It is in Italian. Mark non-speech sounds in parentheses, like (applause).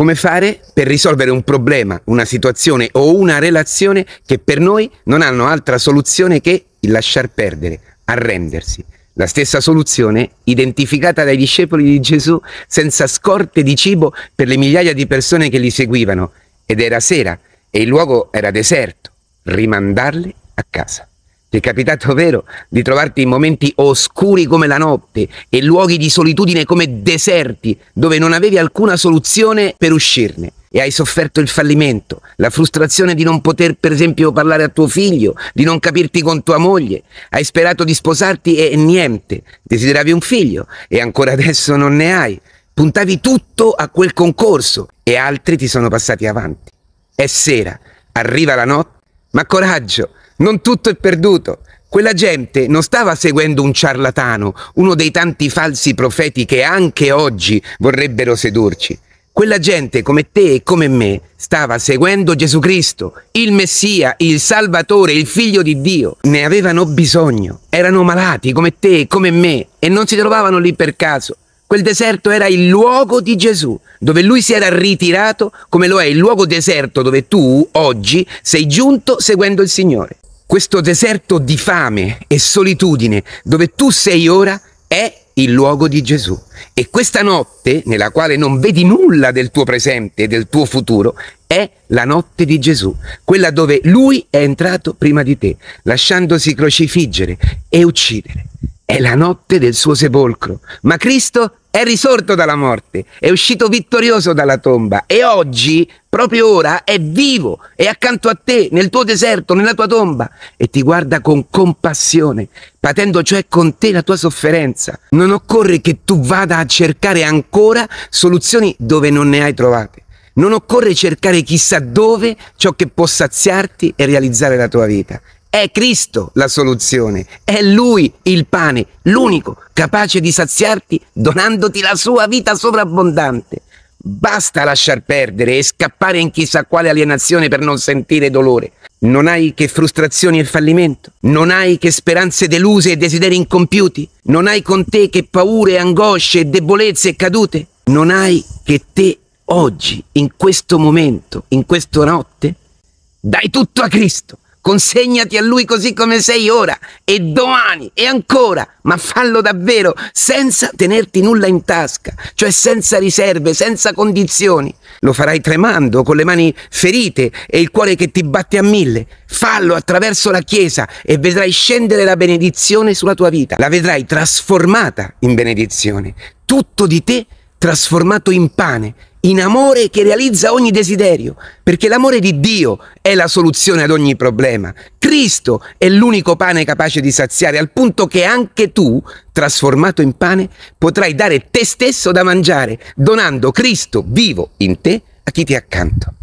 Come fare per risolvere un problema, una situazione o una relazione che per noi non hanno altra soluzione che il lasciar perdere, arrendersi. La stessa soluzione identificata dai discepoli di Gesù senza scorte di cibo per le migliaia di persone che li seguivano. Ed era sera e il luogo era deserto. Rimandarle a casa. Ti è capitato vero di trovarti in momenti oscuri come la notte e luoghi di solitudine come deserti dove non avevi alcuna soluzione per uscirne e hai sofferto il fallimento, la frustrazione di non poter per esempio parlare a tuo figlio, di non capirti con tua moglie, hai sperato di sposarti e niente, desideravi un figlio e ancora (laughs) adesso non ne hai, puntavi tutto a quel concorso e altri ti sono passati avanti. È sera, arriva la notte, ma coraggio! Non tutto è perduto. Quella gente non stava seguendo un ciarlatano, uno dei tanti falsi profeti che anche oggi vorrebbero sedurci. Quella gente come te e come me stava seguendo Gesù Cristo, il Messia, il Salvatore, il Figlio di Dio. Ne avevano bisogno, erano malati come te e come me e non si trovavano lì per caso. Quel deserto era il luogo di Gesù, dove lui si era ritirato come lo è il luogo deserto dove tu oggi sei giunto seguendo il Signore. Questo deserto di fame e solitudine dove tu sei ora è il luogo di Gesù. E questa notte, nella quale non vedi nulla del tuo presente e del tuo futuro, è la notte di Gesù, quella dove Lui è entrato prima di te, lasciandosi crocifiggere e uccidere. È la notte del suo sepolcro, ma Cristo è risorto dalla morte, è uscito vittorioso dalla tomba e oggi, proprio ora, è vivo, è accanto a te, nel tuo deserto, nella tua tomba e ti guarda con compassione, patendo cioè con te la tua sofferenza. Non occorre che tu vada a cercare ancora soluzioni dove non ne hai trovate. Non occorre cercare chissà dove ciò che può saziarti e realizzare la tua vita. È Cristo la soluzione, è Lui il pane, l'unico capace di saziarti donandoti la sua vita sovrabbondante. Basta lasciar perdere e scappare in chissà quale alienazione per non sentire dolore. Non hai che frustrazioni e fallimento, non hai che speranze deluse e desideri incompiuti, non hai con te che paure, angosce, debolezze e cadute, non hai che te oggi, in questo momento, in questa notte, dai tutto a Cristo Consegnati a lui così come sei ora e domani e ancora, ma fallo davvero senza tenerti nulla in tasca, cioè senza riserve, senza condizioni. Lo farai tremando, con le mani ferite e il cuore che ti batte a mille. Fallo attraverso la Chiesa e vedrai scendere la benedizione sulla tua vita. La vedrai trasformata in benedizione. Tutto di te trasformato in pane in amore che realizza ogni desiderio, perché l'amore di Dio è la soluzione ad ogni problema. Cristo è l'unico pane capace di saziare, al punto che anche tu, trasformato in pane, potrai dare te stesso da mangiare, donando Cristo vivo in te a chi ti è accanto.